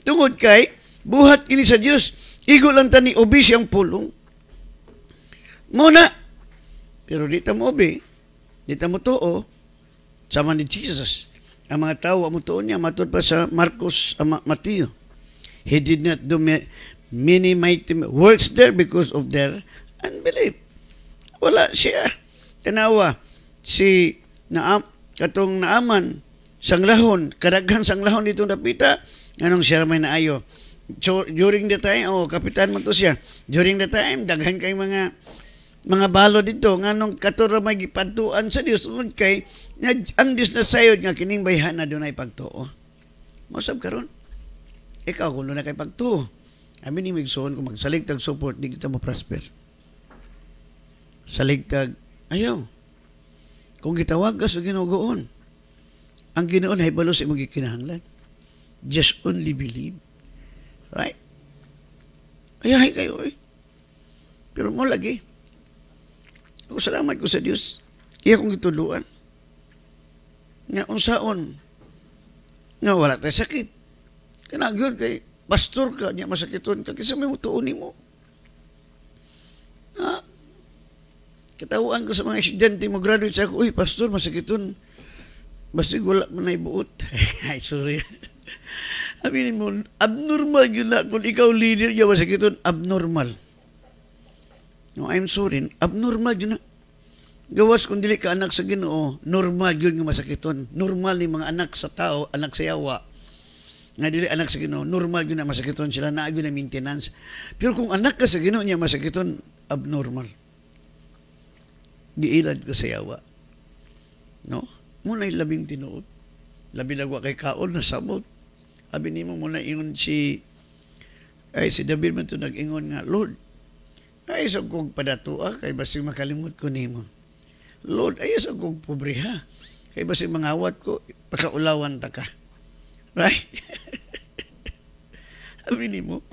Tungod kay, buhat kini sa Dios. Igo lang ta ni Obi siyang pulong. Muna. Pero di mo Obi. Di ta mo too. Sama ni Jesus. Ang mga tao, ang mutuon niya, matod pa sa Marcos, ama, Mateo. He did not do many mighty works there because of their unbelief. Wala siya. Tanawa, si naam, katong naaman, sang lahon, kadaghan sang lahon dito napita, anong siya may naayo. So, during the time, oh, kapitan mo to siya, during the time, daghan kay mga mga balo dito nganong katura may gipadtuan sa Dios ug kay ang Dios na sayod nga kining bayhan na dunay pagtuo. Mosab karon ikaw kuno na kay pagtuo. Amin ni Migson, kung magsalig support, di kita mo-prosper. Salig ayaw. Kung gitawag ka sa ginagoon, ang ginoon ay balos ay magikinahanglan. Just only believe. Right? Ayahay kayo eh. Pero mo lagi. Ako salamat ko sa Dios. Iya kong gituluan. Nga unsaon. Nga wala tayo sakit. Kanagyon kay pastor ka, niya masakiton ka, kasi may mutuunin mo. Ha? Katawaan ko sa mga estudyante mo, graduate sa ako, uy, pastor, masakiton. Basta wala mo na ibuot. Ay, sorry. Aminin mo, abnormal yun na. Kung ikaw leader, niya masakiton, abnormal. No, I'm sorry, abnormal yun na. Gawas kung dili ka anak sa Ginoo, normal yun nga masakiton. Normal ni mga anak sa tao, anak sa yawa, nga dili anak sa Ginoo normal gyud na masakiton sila naa gyud na maintenance pero kung anak ka sa Ginoo niya masakiton abnormal giilad ka sa yawa no mo na labing tinuod labi lagwa kay kaon na sabot abi nimo mo na ingon si ay si David man to nag-ingon nga Lord ay sa kog padatoa kay basig makalimot ko nimo Lord ay sa kog pobreha kay basig mangawat ko pakaulawan ta ka Right? Aminin mo,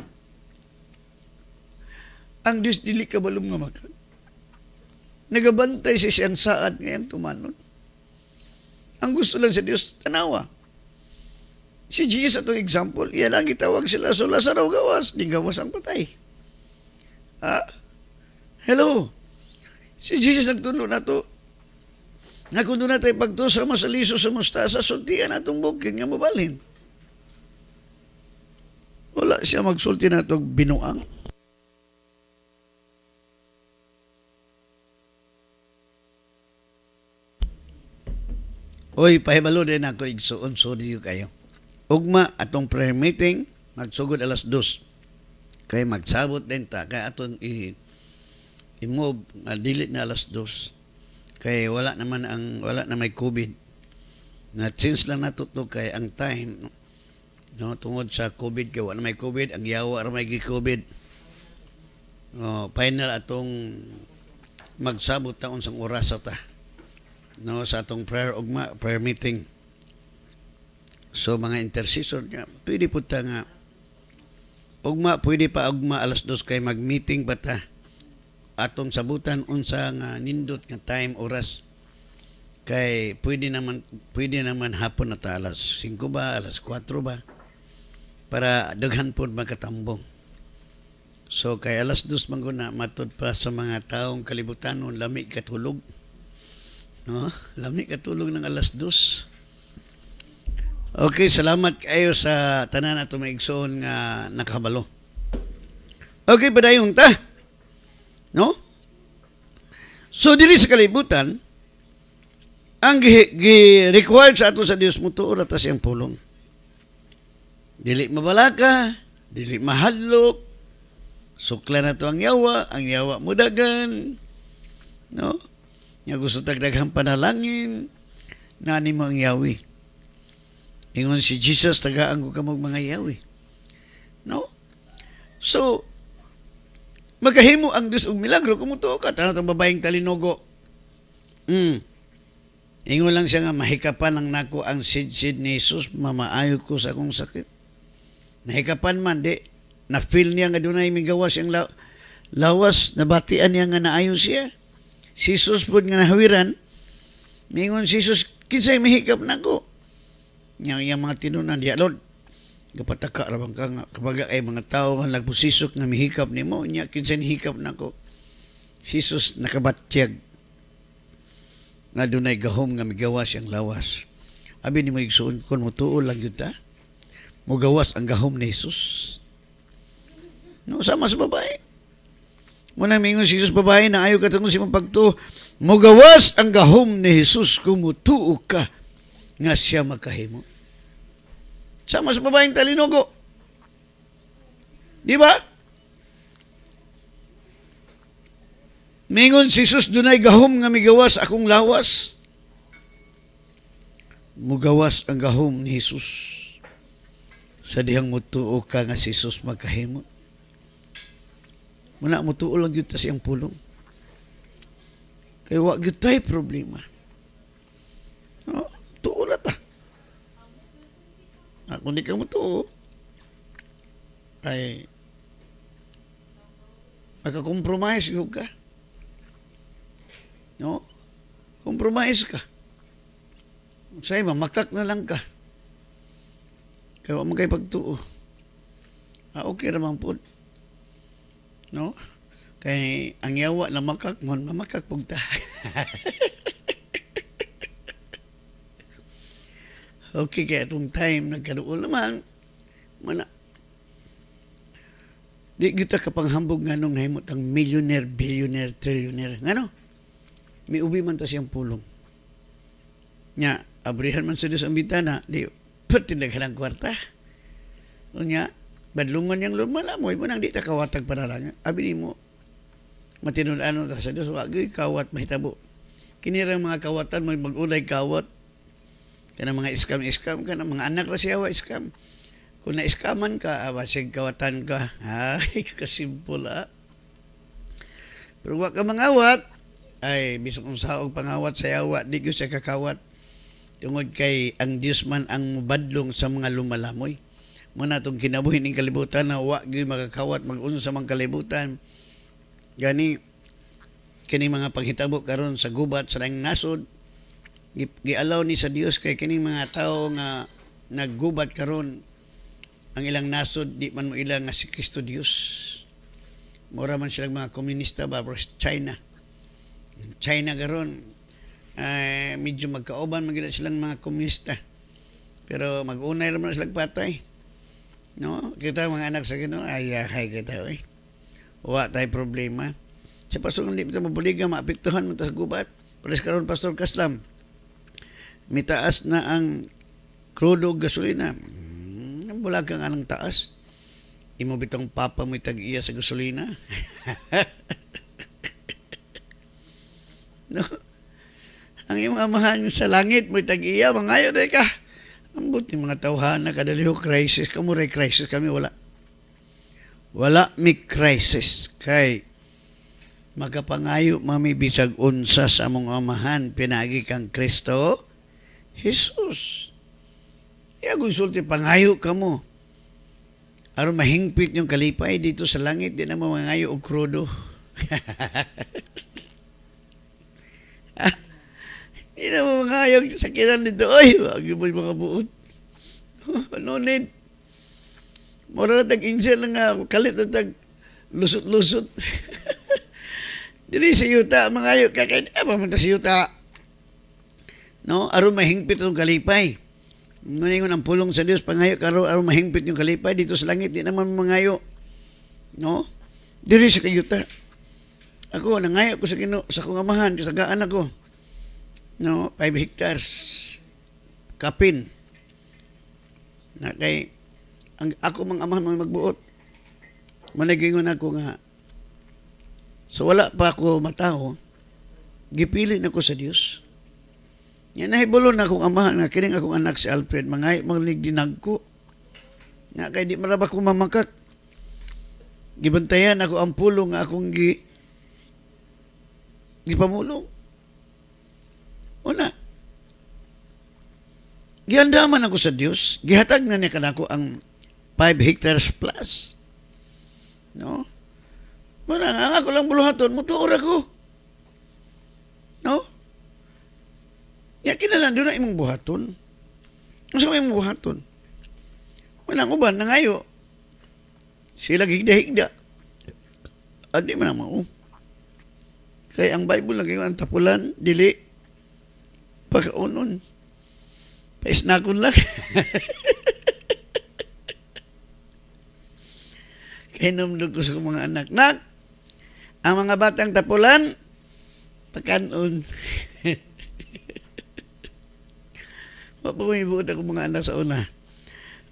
ang Diyos dili ka balong nga makan. Nagabantay siya siyang saad ngayon tumanon. Ang gusto lang sa Dios tanawa. Si Jesus ato example, iya lang gitawag sila so Lazaro gawas, di gawas ang patay. Ha? Hello. Si Jesus nagtulo na to. Nakundo na tayo pagtusa, masaliso sa mustasa, suntian atong bukin nga mabalhin. Wala siya magsulti na itong binuang. Oy, pahibalo din ako igsuon. Sorry kayo. Ugma, atong prayer meeting, magsugod alas dos. Kay magsabot din ta. Kay atong i- i-move, ah, delete na alas dos. Kay wala naman ang, wala na may COVID. Na change lang natuto kay ang time No, tungod sa COVID kay wala may COVID, ang yawa ra may gi-COVID. No, final atong magsabot ta unsang oras ta. No, sa atong prayer ugma, prayer meeting. So mga intercessor nya pwede po ta nga ugma pwede pa ugma alas dos kay mag-meeting bata atong sabutan unsa nga nindot nga time oras kay pwede naman pwede naman hapon na ta alas 5 ba alas 4 ba para daghan po magkatambong. So kay alas dos manguna, na matod pa sa mga taong kalibutanon lamig katulog. No? Lamig katulog ng alas dos. Okay, salamat kayo sa tanan at maigsoon nga nakabalo. Okay, padayon ta. No? So, dili sa kalibutan, ang gi-required gi sa ato sa Dios mo tuor atas iyang pulong. Dili mabalaka, dili mahadlok, sukla na to ang yawa, ang yawa mo dagan. No? Nga gusto tagdaghang panalangin, nani mo ang yawi. Ingon si Jesus, tagaan ko kamog mga yawi. No? So, magahimo ang Diyos og milagro kumuto ka tanang babaeng talinogo. Mm. Ingon lang siya nga mahikapan ang nako ang sid-sid ni Jesus, mamaayo ko sa akong sakit nahikapan man di na feel niya nga dunay migawas ang la- lawas nabatian niya nga naayon siya si Jesus pud nga nahawiran mingon si Jesus kinsay mihikap nako nya yang mga tinunan diya Lord kapataka ra bang kang kabaga ay mga tao man nagpusisok nga mihikap nimo nya kinsay hikap nako si Jesus nakabatyag nga dunay gahom nga migawas ang lawas abi ni mo igsuon ko, mo lang gyud ta Mugawas ang gahom ni Jesus. No, sama sa babae. Muna mingon si Jesus babae na ayo katong si pagto mugawas ang gahom ni Jesus kumutuo ka nga siya makahimo. Sama sa babaeng talinogo. Di ba? Mingon si Jesus dunay gahom nga migawas akong lawas. Mugawas ang gahom ni Jesus sa dihang mutuo ka nga si Jesus magkahimot. Muna mutuo lang yun ta siyang pulong. Kaya wag yun tayo problema. No, tuo na ta. Ako ah, hindi ka mutuo, ay makakompromise yun ka. No? Kompromise ka. Sa iba, makak na lang ka. Kaya huwag kayo pagtuo. Ah, okay naman po. No? Kaya ang yawa na makak mo, mamakak po ta. okay, kaya itong time nagkaroon naman, mana, di kita kapanghambog nga nung nahimot ang millionaire, billionaire, trillionaire. Nga no? May ubi man ta siyang pulong. Nya, abrihan man sa Diyos ang bitana, di, Pertindag ng kwarta. Unya, badlungan yang lord, malamoy mo nang di takawatag kawatag panalangin. Abi mo, matinunaan ta sa Diyos, wag kawat mahitabo. Kini Kinirang mga kawatan, mag magunay kawat. Kana mga scam scam kana mga anak ra siya, iskam. Kung iskaman ka, abasig ah, kawatan ka. Ay, kasimpul ah. Pero wag ka mangawat, ay bisong saog pangawat sa yawa, di ko siya kakawat tungod kay ang Dios man ang badlong sa mga lumalamoy mo na tong kinabuhi ning kalibutan na wa gyud makakawat mag-unsa sa mga kalibutan gani kini mga paghitabo karon sa gubat sa nang nasod gialaw ni sa Dios kay kini mga tawo nga naggubat karon ang ilang nasod di man mo ilang nga si Kristo Dios mura man sila mga komunista ba China China garon uh, medyo magkaoban magila silang mga komunista. Pero mag-unay naman silang patay. No? Kita mga anak sa Ginoo, ayahay ah, kita eh. Wa tay problema. Sa pasong hindi mo mabuligan, maapektuhan mo sa gubat. Pares karon Pastor Kaslam. Mitaas na ang krudo gasolina. Hmm, wala kang anong taas. Imo bitong papa mo itag iya sa gasolina. no? ang imong amahan sa langit mo'y tag mangayo rin ka. Ang buti mga tawhan na kadaliho crisis, kamo ray crisis kami, wala. Wala mi crisis. Kay makapangayo mami bisag unsa sa among amahan pinagi kang Kristo Jesus. Iya sulti pangayo kamo. Aron mahingpit yung kalipay dito sa langit di na mangayo og krudo. Ah, hindi na mamakayag sa kinan nito. Ay, wagi mo mga buot. Ah, ano need? Mura na tag-insel nga, kalit na tag lusot-lusot. Dili sa yuta, mga ayo, kakain, eh, pamunta sa yuta. No, aron mahingpit ang kalipay. Maningon ang pulong sa Dios pangayo karo aron mahingpit yung kalipay dito sa langit di naman mangayo. No? Diri sa kayuta. Ako nangayo ko sa Ginoo sa kong amahan, kasagaan ako no 5 hectares kapin na kay ang ako mang amahan mo magbuot managingon ako nga so wala pa ako matao gipili na ko sa Dios nga nahibulon na akong amahan nga kining akong anak si Alfred mangay magligdinag ko nga kay di maraba ko mamakak gibantayan ako ang pulong nga akong gi gipamulong Giandaman ako sa Dios, gihatag na ni kanako ang 5 hectares plus. No? Muna nga ako lang buluhaton, mutuor ako. No? Ya kinala doon na imong buhaton. unsa ano may imong buhaton? Manang uban na ngayo. Sila gigda-higda. Adi man mao. kay ang Bible lagi ang tapulan, dili pagkaunon. It's not good luck. Kaya namdog ko sa mga anak, Nak, ang mga batang tapulan, pagkanon. Mapakumibuot ako mga anak sa una.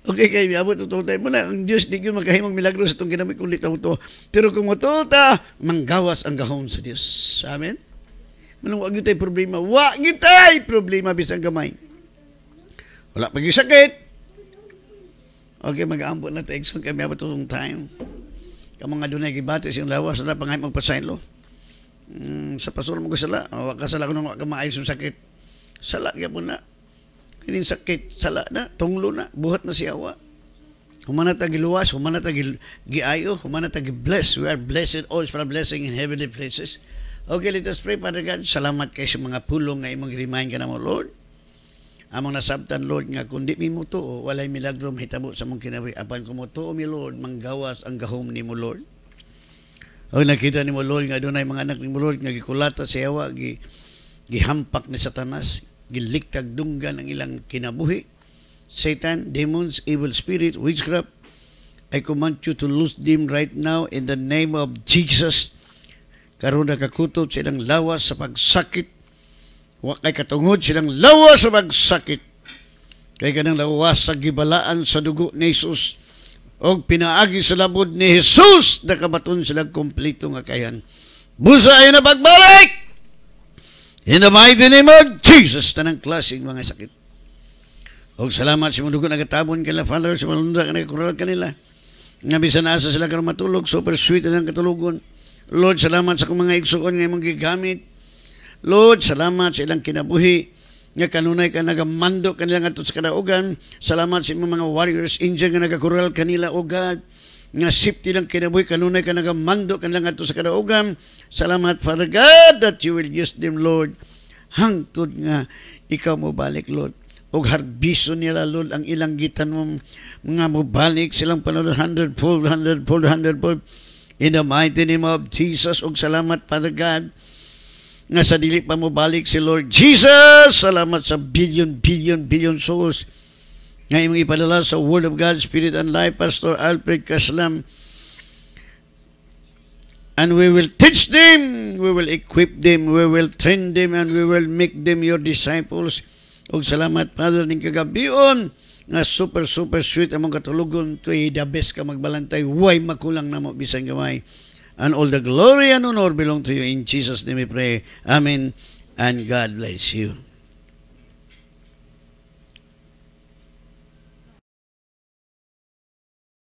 Okay kay abot totoo tayo mo ang Dios di gyud makahimong milagro sa tong ginamit kong litaw to. Pero kung matuta, manggawas ang gahom sa Dios. Amen. Manong wag tayo problema. Wa gyud tayo problema bisan gamay. Wala pag sakit. Okay, mag-aambot na teksyon kami abot itong time. Kamang nga dunay gibatis yung lawas, wala pangay magpasain lo. Mm, sa pasul mo ko sala, o kasala ko nung kamaayos yung sakit. Sala, kaya po na. Kining sakit, sala na, tunglo na, buhat na si awa. Humana ta giluwas, humana ta giayo, humana ta gibless. We are blessed always for blessing in heavenly places. Okay, let us pray, Father God. Salamat kay sa mga pulong nga imong remind ka na mo, Lord among nasabtan Lord nga kundi mi mo to walay milagro mahitabo sa mong kinabuhi apan kumo to mi Lord manggawas ang gahom ni mo Lord og nakita nimo Lord nga dunay mga anak ni mo Lord nga gikulata sa yawa gi gihampak ni Satanas giliktag dunggan ang ilang kinabuhi Satan demons evil spirit witchcraft I command you to loose them right now in the name of Jesus. Karon nakakutob sa ilang lawas sa pagsakit Wa kay katungod silang lawas sa sakit Kay kanang lawas sa gibalaan sa dugo ni Jesus og pinaagi sa labod ni Jesus nakabaton sila kompleto nga kayan. Busay na pagbalik! In the mighty name of Jesus, tanang klaseng mga sakit. og salamat sa mga nagatabon kala followers, sa mga ka nagkural kanila. Nga bisan asa sila karon matulog, super sweet ang katulogon Lord, salamat sa kong mga igsuon nga imong gigamit. Lord, salamat sa ilang kinabuhi nga kanunay ka nagamando kanila nga sa kadaugan. Salamat sa imong mga warriors angel nga nagakural kanila, O God. Nga safety lang kinabuhi, kanunay ka nagamando kanila nga sa kadaugan. Salamat, Father God, that you will use them, Lord. Hangtod nga, ikaw mo balik, Lord og harbiso nila Lord ang ilang gitanong mga mubalik silang panulad hundredfold, hundredfold, hundredfold in the mighty name of Jesus og salamat Father God nga sa dili pa mo balik si Lord Jesus. Salamat sa billion, billion, billion souls nga imong ipadala sa Word of God, Spirit and Life, Pastor Alfred Kaslam. And we will teach them, we will equip them, we will train them, and we will make them your disciples. Og salamat, Father, ning kagabion nga super, super sweet among katulogon. to the best ka magbalantay. Why makulang na mo, bisan gamay and all the glory and honor belong to you. In Jesus' name we pray. Amen. And God bless you.